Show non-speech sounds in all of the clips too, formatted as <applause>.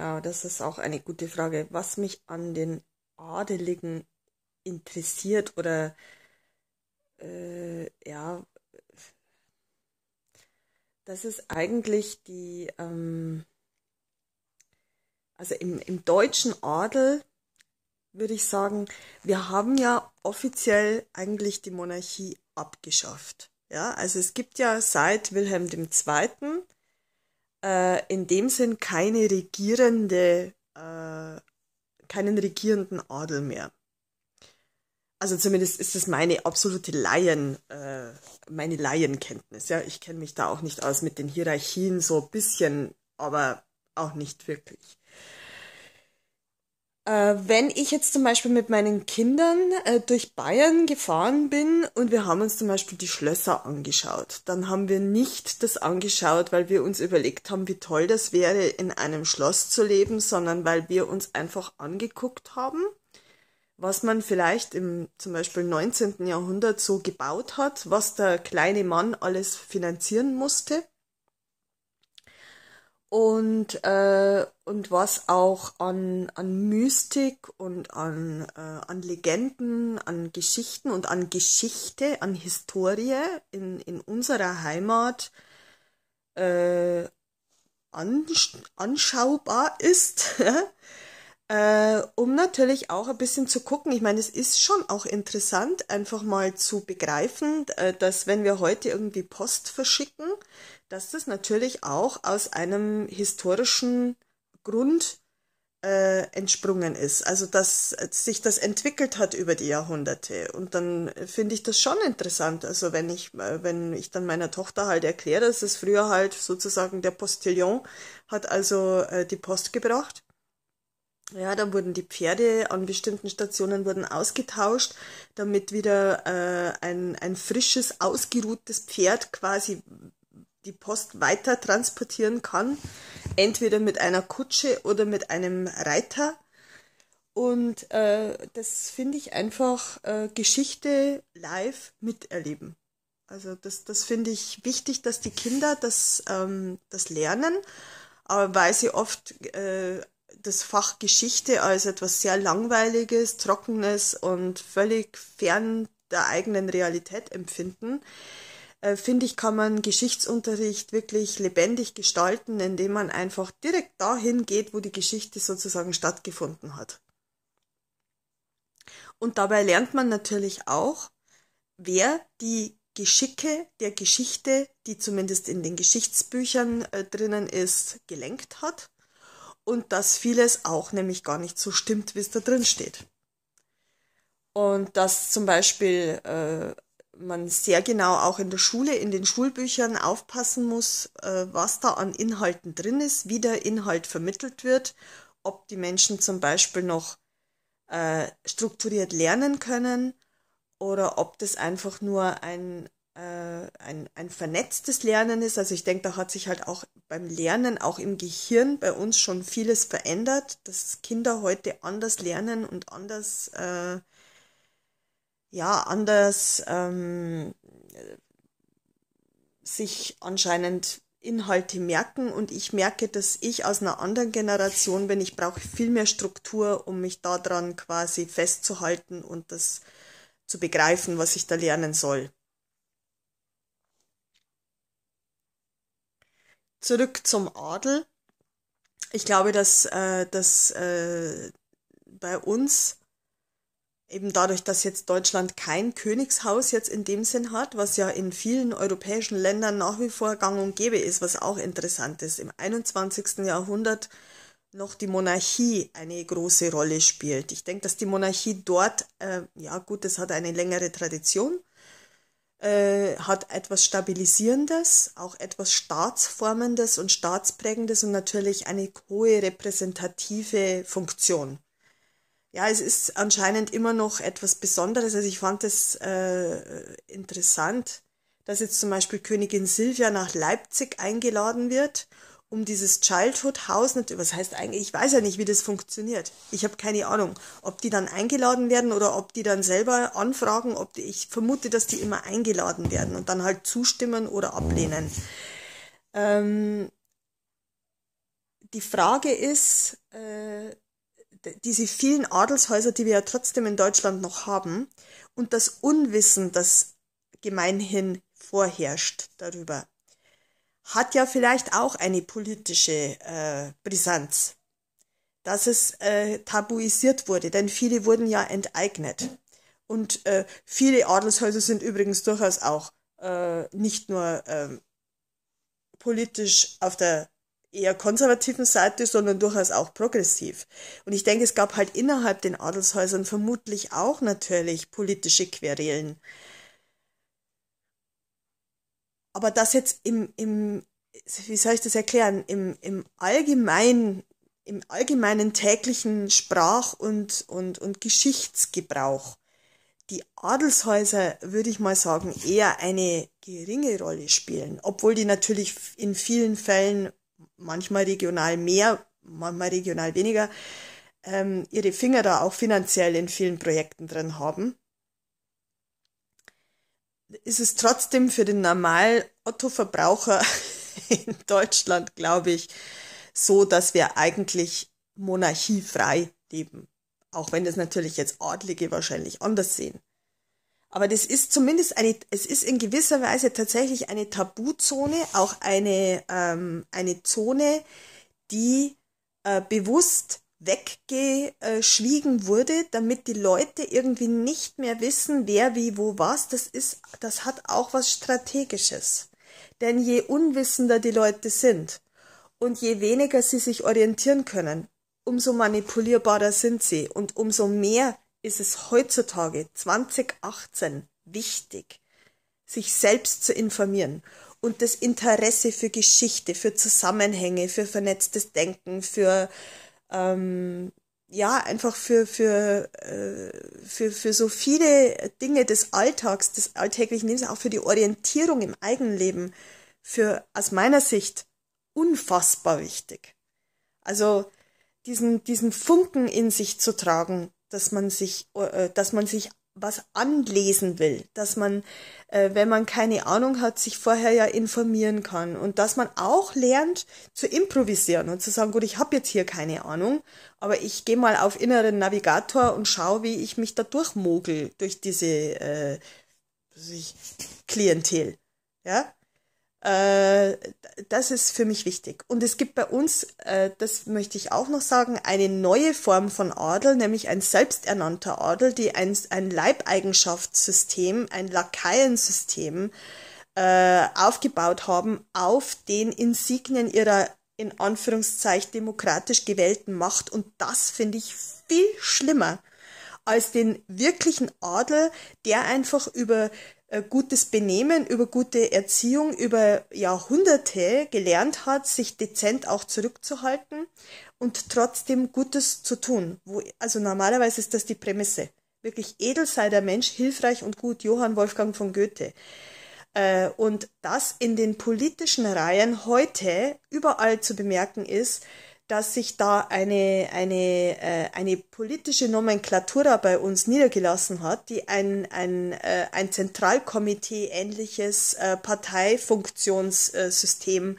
Ja, das ist auch eine gute Frage. Was mich an den Adeligen interessiert oder äh, ja, das ist eigentlich die, ähm, also im, im deutschen Adel würde ich sagen, wir haben ja offiziell eigentlich die Monarchie abgeschafft. Ja, also es gibt ja seit Wilhelm II äh, in dem Sinn keine regierende, äh, keinen regierenden Adel mehr. Also zumindest ist das meine absolute Laien, äh, meine Laienkenntnis. Ja, ich kenne mich da auch nicht aus mit den Hierarchien so ein bisschen, aber auch nicht wirklich. Äh, wenn ich jetzt zum Beispiel mit meinen Kindern äh, durch Bayern gefahren bin und wir haben uns zum Beispiel die Schlösser angeschaut, dann haben wir nicht das angeschaut, weil wir uns überlegt haben, wie toll das wäre, in einem Schloss zu leben, sondern weil wir uns einfach angeguckt haben, was man vielleicht im zum Beispiel 19. Jahrhundert so gebaut hat, was der kleine Mann alles finanzieren musste und, äh, und was auch an, an Mystik und an, äh, an Legenden, an Geschichten und an Geschichte, an Historie in, in unserer Heimat äh, ansch anschaubar ist, <laughs> äh, um natürlich auch ein bisschen zu gucken. Ich meine, es ist schon auch interessant, einfach mal zu begreifen, äh, dass wenn wir heute irgendwie Post verschicken, dass das natürlich auch aus einem historischen Grund äh, entsprungen ist. Also dass sich das entwickelt hat über die Jahrhunderte. Und dann finde ich das schon interessant. Also wenn ich, äh, wenn ich dann meiner Tochter halt erkläre, dass es früher halt sozusagen der Postillon hat also äh, die Post gebracht. Ja, dann wurden die Pferde an bestimmten Stationen wurden ausgetauscht, damit wieder äh, ein, ein frisches, ausgeruhtes Pferd quasi die Post weiter transportieren kann, entweder mit einer Kutsche oder mit einem Reiter. Und äh, das finde ich einfach äh, Geschichte live miterleben. Also das, das finde ich wichtig, dass die Kinder das, ähm, das lernen, aber weil sie oft äh, das Fach Geschichte als etwas sehr Langweiliges, Trockenes und völlig fern der eigenen Realität empfinden, äh, finde ich, kann man Geschichtsunterricht wirklich lebendig gestalten, indem man einfach direkt dahin geht, wo die Geschichte sozusagen stattgefunden hat. Und dabei lernt man natürlich auch, wer die Geschicke der Geschichte, die zumindest in den Geschichtsbüchern äh, drinnen ist, gelenkt hat und dass vieles auch nämlich gar nicht so stimmt, wie es da drin steht. Und dass zum Beispiel äh, man sehr genau auch in der Schule, in den Schulbüchern aufpassen muss, äh, was da an Inhalten drin ist, wie der Inhalt vermittelt wird, ob die Menschen zum Beispiel noch äh, strukturiert lernen können oder ob das einfach nur ein, äh, ein, ein vernetztes Lernen ist. Also ich denke, da hat sich halt auch beim Lernen, auch im Gehirn bei uns schon vieles verändert, dass Kinder heute anders lernen und anders äh, ja, anders ähm, sich anscheinend Inhalte merken und ich merke, dass ich aus einer anderen Generation bin. Ich brauche viel mehr Struktur, um mich daran quasi festzuhalten und das zu begreifen, was ich da lernen soll. Zurück zum Adel. Ich glaube, dass, äh, dass äh, bei uns eben dadurch, dass jetzt Deutschland kein Königshaus jetzt in dem Sinn hat, was ja in vielen europäischen Ländern nach wie vor gang und gäbe ist, was auch interessant ist, im 21. Jahrhundert noch die Monarchie eine große Rolle spielt. Ich denke, dass die Monarchie dort, äh, ja gut, das hat eine längere Tradition, äh, hat etwas Stabilisierendes, auch etwas Staatsformendes und Staatsprägendes und natürlich eine hohe repräsentative Funktion ja, es ist anscheinend immer noch etwas Besonderes. Also ich fand es äh, interessant, dass jetzt zum Beispiel Königin Silvia nach Leipzig eingeladen wird, um dieses Childhood House, was heißt eigentlich, ich weiß ja nicht, wie das funktioniert. Ich habe keine Ahnung, ob die dann eingeladen werden oder ob die dann selber anfragen, ob die, ich vermute, dass die immer eingeladen werden und dann halt zustimmen oder ablehnen. Ähm, die Frage ist, äh, diese vielen Adelshäuser, die wir ja trotzdem in Deutschland noch haben und das Unwissen, das gemeinhin vorherrscht darüber, hat ja vielleicht auch eine politische äh, Brisanz, dass es äh, tabuisiert wurde, denn viele wurden ja enteignet. Und äh, viele Adelshäuser sind übrigens durchaus auch äh, nicht nur äh, politisch auf der eher konservativen Seite, sondern durchaus auch progressiv. Und ich denke, es gab halt innerhalb den Adelshäusern vermutlich auch natürlich politische Querelen. Aber das jetzt im, im wie soll ich das erklären, im, im allgemeinen, im allgemeinen täglichen Sprach- und, und, und Geschichtsgebrauch die Adelshäuser, würde ich mal sagen, eher eine geringe Rolle spielen, obwohl die natürlich in vielen Fällen manchmal regional mehr, manchmal regional weniger, ähm, ihre Finger da auch finanziell in vielen Projekten drin haben, ist es trotzdem für den normalen Otto-Verbraucher <laughs> in Deutschland, glaube ich, so, dass wir eigentlich monarchiefrei leben. Auch wenn das natürlich jetzt Adlige wahrscheinlich anders sehen. Aber das ist zumindest eine, es ist in gewisser Weise tatsächlich eine Tabuzone, auch eine, ähm, eine Zone, die äh, bewusst weggeschwiegen wurde, damit die Leute irgendwie nicht mehr wissen, wer wie wo was. Das ist, das hat auch was Strategisches. Denn je unwissender die Leute sind und je weniger sie sich orientieren können, umso manipulierbarer sind sie und umso mehr ist es heutzutage 2018 wichtig, sich selbst zu informieren und das Interesse für Geschichte, für Zusammenhänge, für vernetztes Denken, für ähm, ja einfach für für, äh, für für so viele Dinge des Alltags, des alltäglichen Lebens, auch für die Orientierung im eigenen Leben, für aus meiner Sicht unfassbar wichtig. Also diesen diesen Funken in sich zu tragen, dass man sich, äh, dass man sich was anlesen will, dass man, äh, wenn man keine Ahnung hat, sich vorher ja informieren kann und dass man auch lernt zu improvisieren und zu sagen, gut, ich habe jetzt hier keine Ahnung, aber ich gehe mal auf inneren Navigator und schaue, wie ich mich da durchmogel durch diese äh, Klientel. Ja? Äh, das ist für mich wichtig. Und es gibt bei uns, äh, das möchte ich auch noch sagen, eine neue Form von Adel, nämlich ein selbsternannter Adel, die ein, ein Leibeigenschaftssystem, ein Lakaiensystem äh, aufgebaut haben auf den Insignien ihrer in Anführungszeichen demokratisch gewählten Macht. Und das finde ich viel schlimmer als den wirklichen Adel, der einfach über äh, gutes Benehmen, über gute Erziehung über Jahrhunderte gelernt hat, sich dezent auch zurückzuhalten und trotzdem Gutes zu tun. Wo, also normalerweise ist das die Prämisse. Wirklich edel sei der Mensch, hilfreich und gut, Johann Wolfgang von Goethe. Äh, und das in den politischen Reihen heute überall zu bemerken ist, dass sich da eine, eine, äh, eine politische Nomenklatura bei uns niedergelassen hat, die ein, ein, äh, ein Zentralkomitee ähnliches äh, Parteifunktionssystem äh,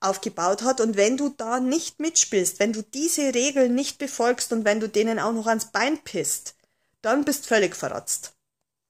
aufgebaut hat. Und wenn du da nicht mitspielst, wenn du diese Regeln nicht befolgst und wenn du denen auch noch ans Bein pisst, dann bist völlig verratzt.